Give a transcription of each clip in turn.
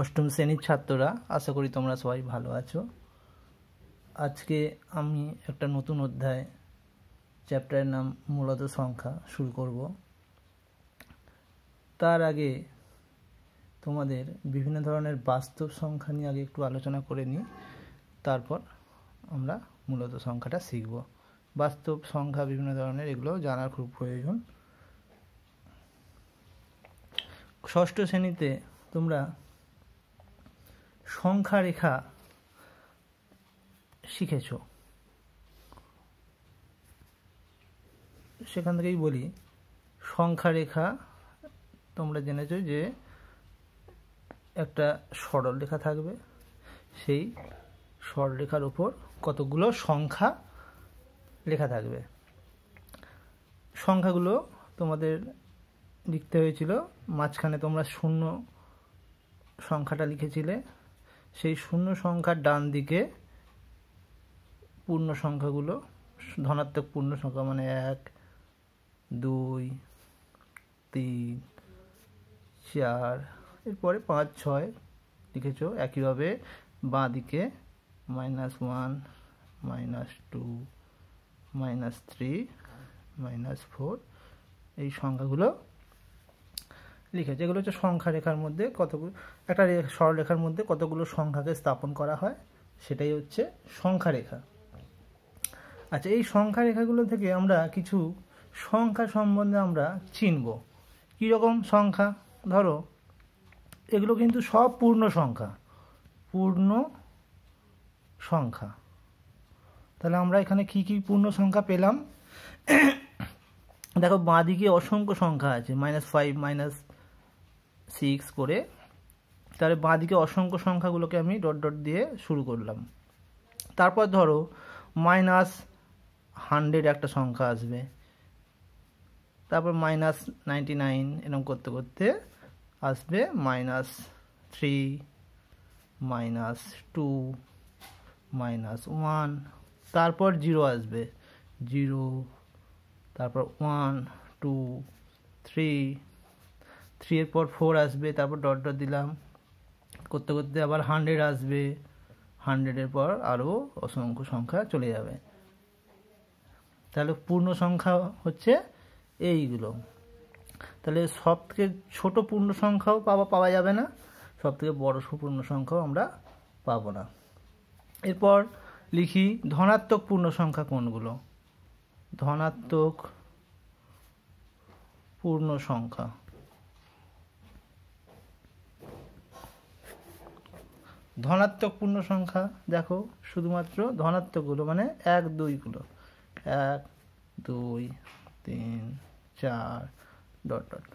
অষ্টম শ্রেণীর ছাত্ররা আশা করি তোমরা সবাই ভালো আছো আজকে আমি একটা নতুন অধ্যায় চ্যাপ্টারের নাম মূলত সংখ্যা শুরু করব তার আগে তোমাদের বিভিন্ন ধরনের বাস্তব সংখ্যা নিয়ে আগে একটু আলোচনা করে নিই তারপর আমরা মূলত সংখ্যাটা শিখব বাস্তব সংখ্যা বিভিন্ন ধরনের এগুলো জানার খুব প্রয়োজন ষষ্ঠ শ্রেণীতে তোমরা সংখ্যা রেখা শিখেছ সেখান থেকেই বলি সংখ্যা রেখা তোমরা জেনেছ যে একটা সরল রেখা থাকবে সেই সরল রেখার উপর কতগুলো সংখ্যা লেখা থাকবে সংখ্যাগুলো তোমাদের লিখতে হয়েছিল মাঝখানে তোমরা শূন্য সংখ্যাটা লিখেছিলে সেই শূন্য সংখ্যার ডান দিকে পূর্ণ সংখ্যাগুলো ধনাত্মক পূর্ণ সংখ্যা মানে এক দুই তিন চার এরপরে পাঁচ ছয় লিখেছ একইভাবে বাঁ দিকে minus one minus two minus three minus four এই সংখ্যাগুলো লিখে যেগুলো হচ্ছে সংখ্যা রেখার মধ্যে কতগুলো একটা সরলরেখার মধ্যে কতগুলো সংখ্যাকে স্থাপন করা হয় সেটাই হচ্ছে সংখ্যা রেখা আচ্ছা এই সংখ্যা রেখাগুলো থেকে আমরা কিছু সংখ্যা সম্বন্ধে আমরা চিনব কীরকম সংখ্যা ধরো এগুলো কিন্তু সব পূর্ণ সংখ্যা পূর্ণ সংখ্যা তাহলে আমরা এখানে কি কি পূর্ণ সংখ্যা পেলাম দেখো বাঁদিকে অসংখ্য সংখ্যা আছে মাইনাস ফাইভ মাইনাস সিক্স করে তার বাঁদিকে অসংখ্য সংখ্যাগুলোকে আমি ডট ডট দিয়ে শুরু করলাম তারপর ধরো মাইনাস হান্ড্রেড একটা সংখ্যা আসবে তারপর মাইনাস নাইনটি নাইন করতে করতে আসবে minus three minus two minus one তারপর জিরো আসবে জিরো তারপর ওয়ান টু থ্রি থ্রি এর পর ফোর আসবে তারপর ডট ডট দিলাম করতে করতে আবার হান্ড্রেড আসবে হান্ড্রেডের পর আরও অসংখ্য সংখ্যা চলে যাবে তাহলে পূর্ণ সংখ্যা হচ্ছে এইগুলো তাহলে সব থেকে ছোটো পূর্ণ সংখ্যাও পাওয়া পাওয়া যাবে না সব থেকে বড় পূর্ণ সংখ্যাও আমরা পাবো না এরপর লিখি ধনাত্মক পূর্ণ সংখ্যা কোনগুলো ধনাত্মক পূর্ণ সংখ্যা ধনাত্মক পূর্ণ সংখ্যা দেখো শুধুমাত্র ধনাত্মকগুলো মানে এক দুইগুলো এক দুই তিন চার ডট ডট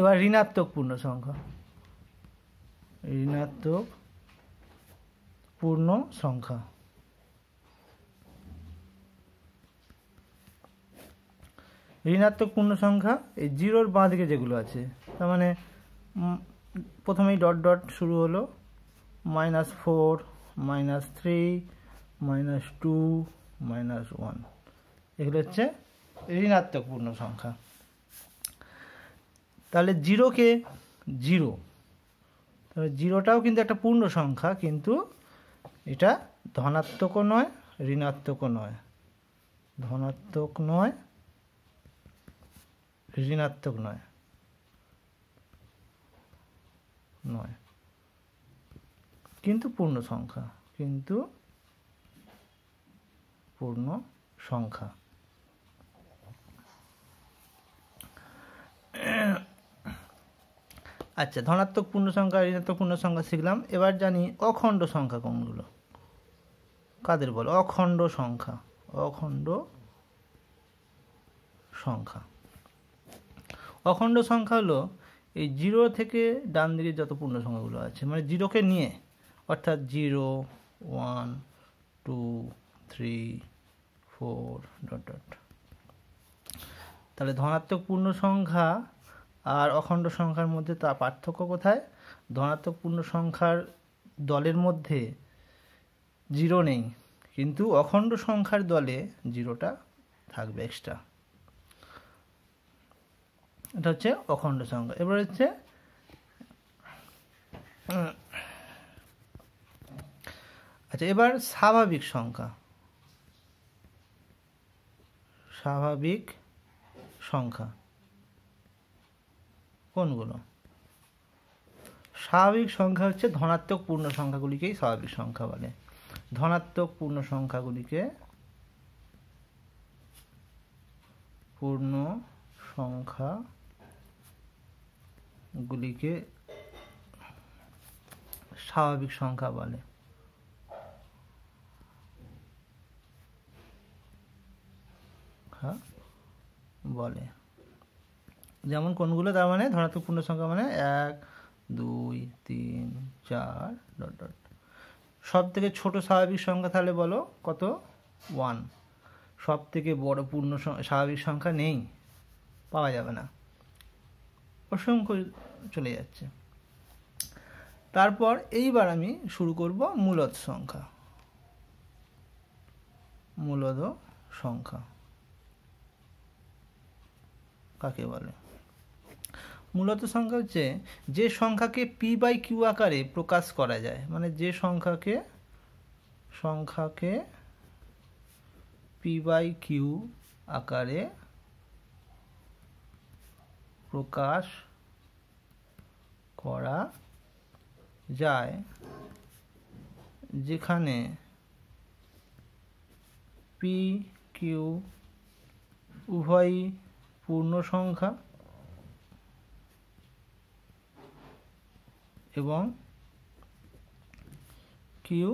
এবার ঋণাত্মক পূর্ণ সংখ্যা ঋণাত্মক পূর্ণ সংখ্যা ঋণাত্মক পূর্ণ সংখ্যা এই জিরোর বাঁ দিকে যেগুলো আছে তার মানে প্রথমেই ডট ডট শুরু হলো minus four minus three minus two minus one এগুলো হচ্ছে ঋণাত্মক পূর্ণ সংখ্যা তাহলে জিরোকে জিরো তাহলে জিরোটাও কিন্তু একটা পূর্ণ সংখ্যা কিন্তু এটা ধনাত্মকও নয় ঋণাত্মকও নয় ধনাত্মক নয় ঋণাত্মক নয় নয় কিন্তু পূর্ণ সংখ্যা কিন্তু পূর্ণ সংখ্যা আচ্ছা ধনাত্মক পূর্ণ সংখ্যা ঋণাত্মক পূর্ণ সংখ্যা শিখলাম এবার জানি অখণ্ড সংখ্যা কোনগুলো কাদের বল অখণ্ড সংখ্যা অখণ্ড সংখ্যা অখণ্ড সংখ্যা হলো এই জিরো থেকে ডান দিকে যত পূর্ণ সংখ্যাগুলো আছে মানে জিরোকে নিয়ে অর্থাৎ zero one two three four dot dot তাহলে ধনাত্মক পূর্ণ সংখ্যা আর অখণ্ড সংখ্যার মধ্যে তা পার্থক্য কোথায় ধনাত্মক পূর্ণ সংখ্যার দলের মধ্যে জিরো নেই কিন্তু অখণ্ড সংখ্যার দলে জিরোটা থাকবে এক্সট্রা এটা হচ্ছে অখণ্ড সংখ্যা এবার হচ্ছে আচ্ছা এবার স্বাভাবিক সংখ্যা স্বাভাবিক সংখ্যা কোনগুলো স্বাভাবিক সংখ্যা হচ্ছে ধনাত্মক পূর্ণ সংখ্যাগুলিকেই স্বাভাবিক সংখ্যা বলে ধনাত্মক পূর্ণ সংখ্যাগুলিকে পূর্ণ সংখ্যা গুলিকে স্বাভাবিক সংখ্যা বলে হ্যাঁ, বলে যেমন কোনগুলো তার মানে ধনাত্মক পূর্ণ সংখ্যা মানে এক দুই তিন চার ডট ডট সব থেকে ছোটো স্বাভাবিক সংখ্যা তাহলে বলো কত ওয়ান সব থেকে বড় পূর্ণ স্বাভাবিক সংখ্যা নেই পাওয়া যাবে না অসংখ্য চলে যাচ্ছে তারপর এইবার আমি শুরু করব মূলদ সংখ্যা মূলদ সংখ্যা কাকে বলে মূলত সংখ্যা হচ্ছে যে সংখ্যাকে পি বাই কিউ আকারে প্রকাশ করা যায় মানে যে সংখ্যাকে সংখ্যাকে পি বাই কিউ আকারে প্রকাশ করা যায় যেখানে পি কিউ উভয়ই পূর্ণ সংখ্যা এবং কিউ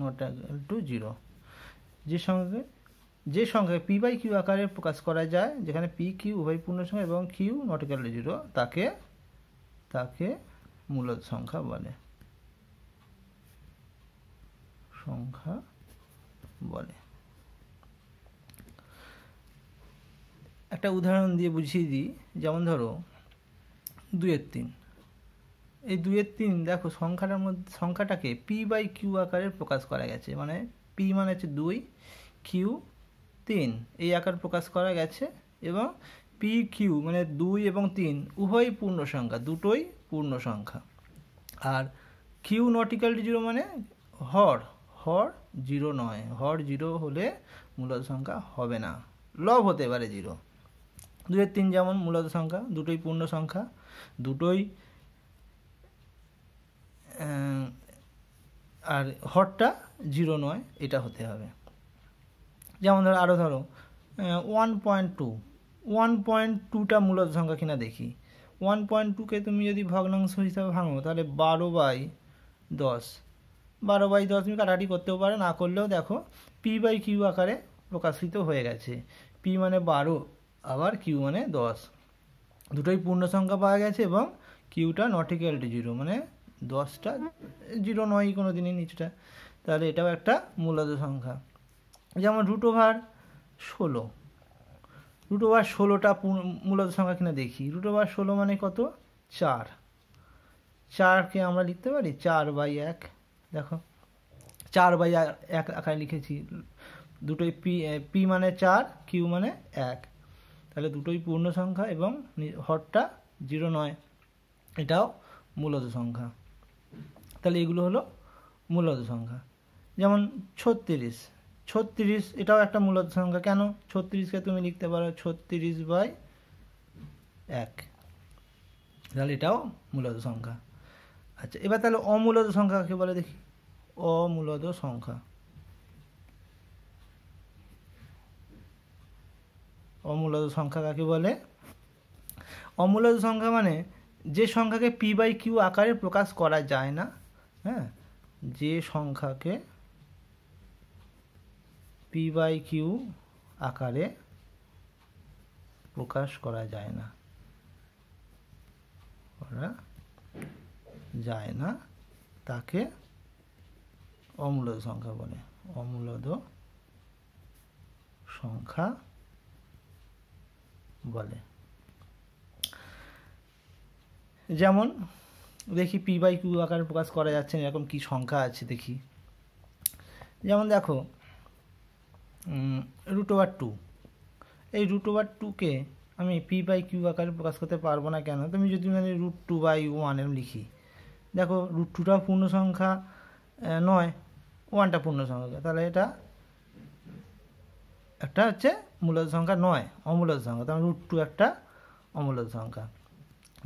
নোটা টু জিরো যে সঙ্গে যে সঙ্গে পি বাই কিউ আকারে প্রকাশ করা যায় যেখানে পি কিউ উভয় পূর্ণ সংখ্যা এবং কিউ নট টু জিরো তাকে তাকে মূলদ সংখ্যা বলে সংখ্যা বলে একটা উদাহরণ দিয়ে বুঝিয়ে দিই যেমন ধরো দুয়ের তিন এই দুয়ের তিন দেখো সংখ্যাটার মধ্যে সংখ্যাটাকে পি বাই কিউ আকারে প্রকাশ করা গেছে মানে পি মানে হচ্ছে দুই কিউ তিন এই আকার প্রকাশ করা গেছে এবং পি কিউ মানে দুই এবং তিন উভয়ই পূর্ণ সংখ্যা দুটোই পূর্ণ সংখ্যা আর কিউ নটিক্যাল জিরো মানে হর হর জিরো নয় হর জিরো হলে মূলত সংখ্যা হবে না লভ হতে পারে জিরো দুয়ের তিন যেমন মূলত সংখ্যা দুটোই পূর্ণ সংখ্যা দুটোই আর হরটা জিরো নয় এটা হতে হবে যেমন ধরো আরও ধরো one point two one point টুটা মূলত সংখ্যা কিনা দেখি ওয়ান পয়েন্ট টুকে তুমি যদি ভগ্নাংশ হিসাবে ভাঙো তাহলে বারো বাই দশ বারো বাই দশ তুমি কাটাকাটি করতেও পারো না করলেও দেখো পি বাই কিউ আকারে প্রকাশিত হয়ে গেছে পি মানে বারো আবার কিউ মানে দশ দুটোই পূর্ণ সংখ্যা পাওয়া গেছে এবং কিউটা নট ইকুয়াল টু জিরো মানে দশটা জিরো নয় কোনো দিনই নিচটা তাহলে এটাও একটা মূলত সংখ্যা যেমন রুট ওভার ষোলো রুট ওভার ষোলোটা মূলত সংখ্যা কিনা দেখি রুট ওভার ষোলো মানে কত চার চারকে আমরা লিখতে পারি চার বাই এক দেখো চার বাই এক আকারে লিখেছি দুটোই পি পি মানে চার কিউ মানে এক তাহলে দুটোই পূর্ণ সংখ্যা এবং হরটা জিরো নয় এটাও মূলত সংখ্যা তাহলে এগুলো হলো মূলত সংখ্যা যেমন ছত্রিশ ছত্রিশ এটাও একটা মূলত সংখ্যা কেন ছত্রিশকে তুমি লিখতে পারো ছত্রিশ বাই এক তাহলে এটাও মূলত সংখ্যা আচ্ছা এবার তাহলে অমূলত সংখ্যা সংখ্যাকে বলে দেখি অমূলত সংখ্যা অমূলত সংখ্যা কাকে বলে অমূলত সংখ্যা মানে যে সংখ্যাকে পি বাই কিউ আকারে প্রকাশ করা যায় না হ্যাঁ যে সংখ্যাকে পি বাই কিউ আকারে প্রকাশ করা যায় না করা যায় না তাকে অম্লদ সংখ্যা বলে অম্লদ সংখ্যা বলে যেমন দেখি পি বাই কিউ আকারে প্রকাশ করা যাচ্ছে এরকম কি সংখ্যা আছে দেখি যেমন দেখো রুট টু এই রুট ওভার টুকে আমি পি বাই কিউ আকারে প্রকাশ করতে পারবো না কেন তুমি যদি মানে রুট টু বাই ওয়ান এরম লিখি দেখো রুট টুটাও পূর্ণ সংখ্যা নয় ওয়ানটা পূর্ণ সংখ্যা তাহলে এটা একটা হচ্ছে মূলত সংখ্যা নয় অমূলত সংখ্যা তেমন রুট টু একটা অমূলত সংখ্যা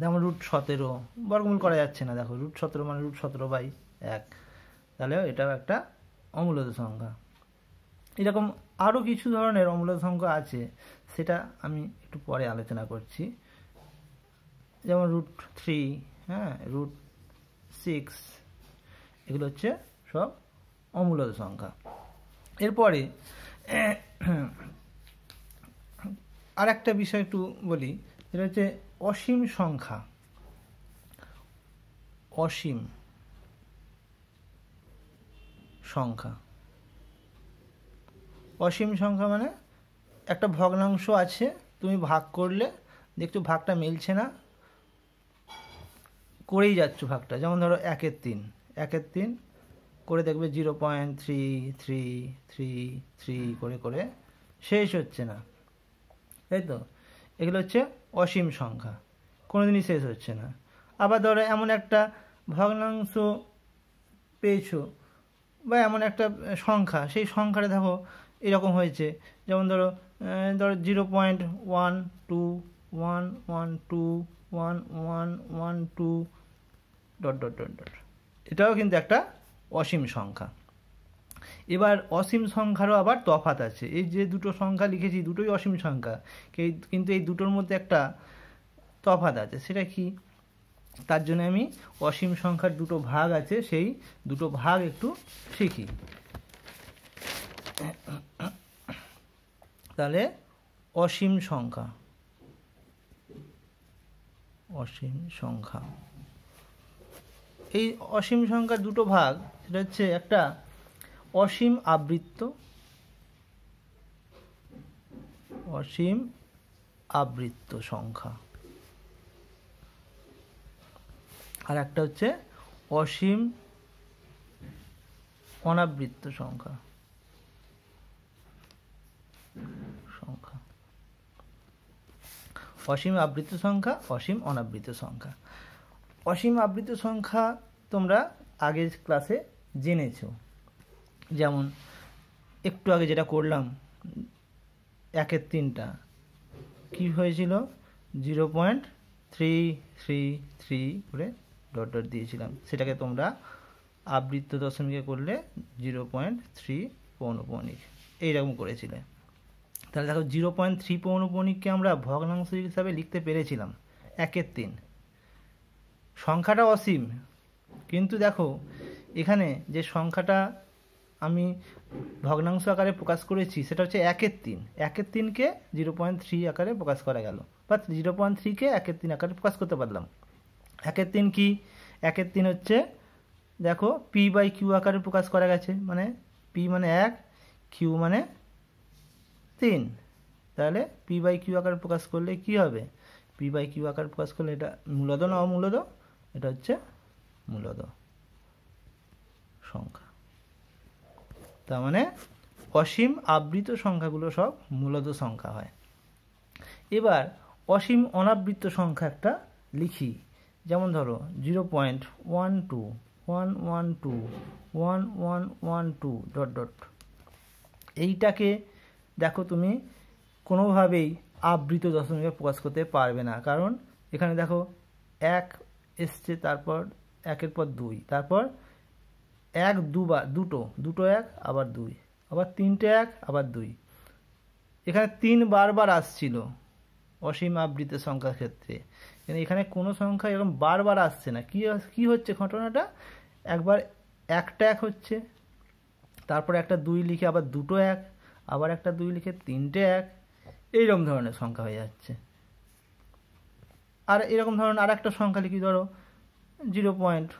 তেমন রুট সতেরো বর্গমূল করা যাচ্ছে না দেখো রুট সতেরো মানে রুট সতেরো বাই এক তাহলে এটাও একটা অমূলত সংখ্যা এরকম আরও কিছু ধরনের অম্লসংখ্যা আছে সেটা আমি একটু পরে আলোচনা করছি যেমন রুট থ্রি হ্যাঁ রুট সিক্স এগুলো হচ্ছে সব অমূলত সংখ্যা এরপরে আর একটা বিষয় একটু বলি যেটা হচ্ছে অসীম সংখ্যা অসীম সংখ্যা অসীম সংখ্যা মানে একটা ভগ্নাংশ আছে তুমি ভাগ করলে দেখছো ভাগটা মিলছে না করেই যাচ্ছ ভাগটা যেমন ধরো একের তিন একের তিন করে দেখবে zero point three three three three করে করে শেষ হচ্ছে না তাই তো এগুলো হচ্ছে অসীম সংখ্যা কোনো দিনই শেষ হচ্ছে না আবার ধরো এমন একটা ভগ্নাংশ পেয়েছো বা এমন একটা সংখ্যা সেই সংখ্যাটা দেখো এরকম হয়েছে যেমন ধরো ধরো zero point one two one one two one one one two dot dot dot dot এটাও কিন্তু একটা অসীম সংখ্যা এবার অসীম সংখ্যারও আবার তফাত আছে এই যে দুটো সংখ্যা লিখেছি দুটোই অসীম সংখ্যা কিন্তু এই দুটোর মধ্যে একটা তফাত আছে সেটা কি তার জন্য আমি অসীম সংখ্যার দুটো ভাগ আছে সেই দুটো ভাগ একটু শিখি তাহলে অসীম সংখ্যা অসীম সংখ্যা এই অসীম সংখ্যা দুটো ভাগ সেটা হচ্ছে একটা অসীম আবৃত্ত অসীম আবৃত্ত সংখ্যা আর একটা হচ্ছে অসীম অনাবৃত্ত সংখ্যা সংখ্যা অসীম আবৃত সংখ্যা অসীম অনাবৃত সংখ্যা অসীম আবৃত সংখ্যা তোমরা আগের ক্লাসে জেনেছ যেমন একটু আগে যেটা করলাম একের তিনটা কি হয়েছিল zero point three three three করে ডট ডট দিয়েছিলাম সেটাকে তোমরা আবৃত্ত দশমিকে করলে জিরো পয়েন্ট থ্রি পৌনপৌনিক এইরকম করেছিলে তাহলে দেখো জিরো পয়েন্ট থ্রি পৌনপণিককে আমরা ভগ্নাংশ হিসাবে লিখতে পেরেছিলাম একের তিন সংখ্যাটা অসীম কিন্তু দেখো এখানে যে সংখ্যাটা আমি ভগ্নাংশ আকারে প্রকাশ করেছি সেটা হচ্ছে একের তিন একের তিনকে জিরো পয়েন্ট থ্রি আকারে প্রকাশ করা গেল বা জিরো পয়েন্ট থ্রিকে একের তিন আকারে প্রকাশ করতে পারলাম একের তিন কি একের তিন হচ্ছে দেখো পি বাই কিউ আকারে প্রকাশ করা গেছে মানে পি মানে এক কিউ মানে তিন তাহলে পি বাই কিউ আকার প্রকাশ করলে কি হবে পি বাই কিউ আকার প্রকাশ করলে এটা মূলত না অমূলত এটা হচ্ছে মূলত সংখ্যা তার মানে অসীম আবৃত সংখ্যাগুলো সব মূলত সংখ্যা হয় এবার অসীম অনাবৃত্ত সংখ্যা একটা লিখি যেমন ধরো zero point one two one one two one one one two dot dot এইটাকে দেখো তুমি কোনোভাবেই আবৃত দশমিকে প্রকাশ করতে পারবে না কারণ এখানে দেখো এক এসছে তারপর একের পর দুই তারপর এক দুবার দুটো দুটো এক আবার দুই আবার তিনটে এক আবার দুই এখানে তিন বারবার আসছিল অসীম আবৃত সংখ্যার ক্ষেত্রে এখানে কোনো সংখ্যা এরকম বারবার আসছে না কি কী হচ্ছে ঘটনাটা একবার একটা এক হচ্ছে তারপর একটা দুই লিখে আবার দুটো এক আবার একটা দুই লিখে তিনটে এক এইরকম ধরনের সংখ্যা হয়ে যাচ্ছে আর এরকম ধরনের আর একটা সংখ্যা লিখি ধরো zero point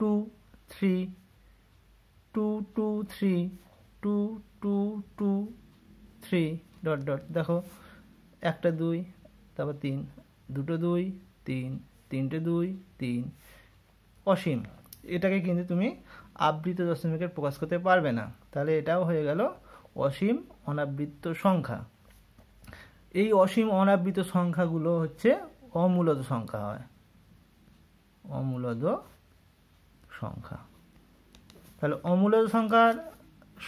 two three two two three two two two three dot dot দেখো একটা দুই তারপর তিন দুটো দুই তিন তিনটে দুই তিন অসীম এটাকে কিন্তু তুমি আবৃত দশমিকের প্রকাশ করতে পারবে না তাহলে এটাও হয়ে গেল অসীম অনাবৃত্ত সংখ্যা এই অসীম অনাবৃত সংখ্যাগুলো হচ্ছে অমূলত সংখ্যা হয় অমূলদ সংখ্যা তাহলে অমূলদ সংখ্যার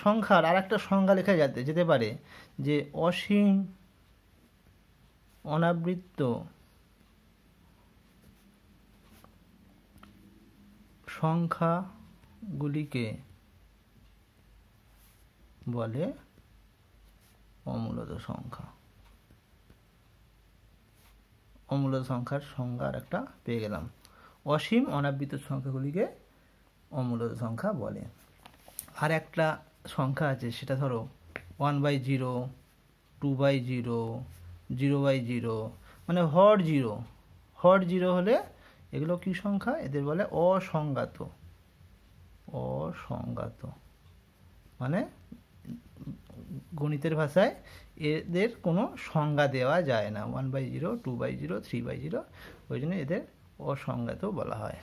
সংখ্যার আর একটা সংজ্ঞা লেখা যেতে যেতে পারে যে অসীম অনাবৃত্ত সংখ্যাগুলিকে বলে অমূলত সংখ্যা অমূলত সংখ্যার সংজ্ঞা আর একটা পেয়ে গেলাম অসীম অনাবৃত সংখ্যাগুলিকে অমূলত সংখ্যা বলে আর একটা সংখ্যা আছে সেটা ধরো one by zero two by zero zero by zero মানে হর জিরো হর জিরো হলে এগুলো কি সংখ্যা এদের বলে অসংজ্ঞাত অসংজ্ঞাত মানে গণিতের ভাষায় এদের কোনো সংজ্ঞা দেওয়া যায় না one by zero two by zero three by zero ওই জন্য এদের অসংজ্ঞাতেও বলা হয়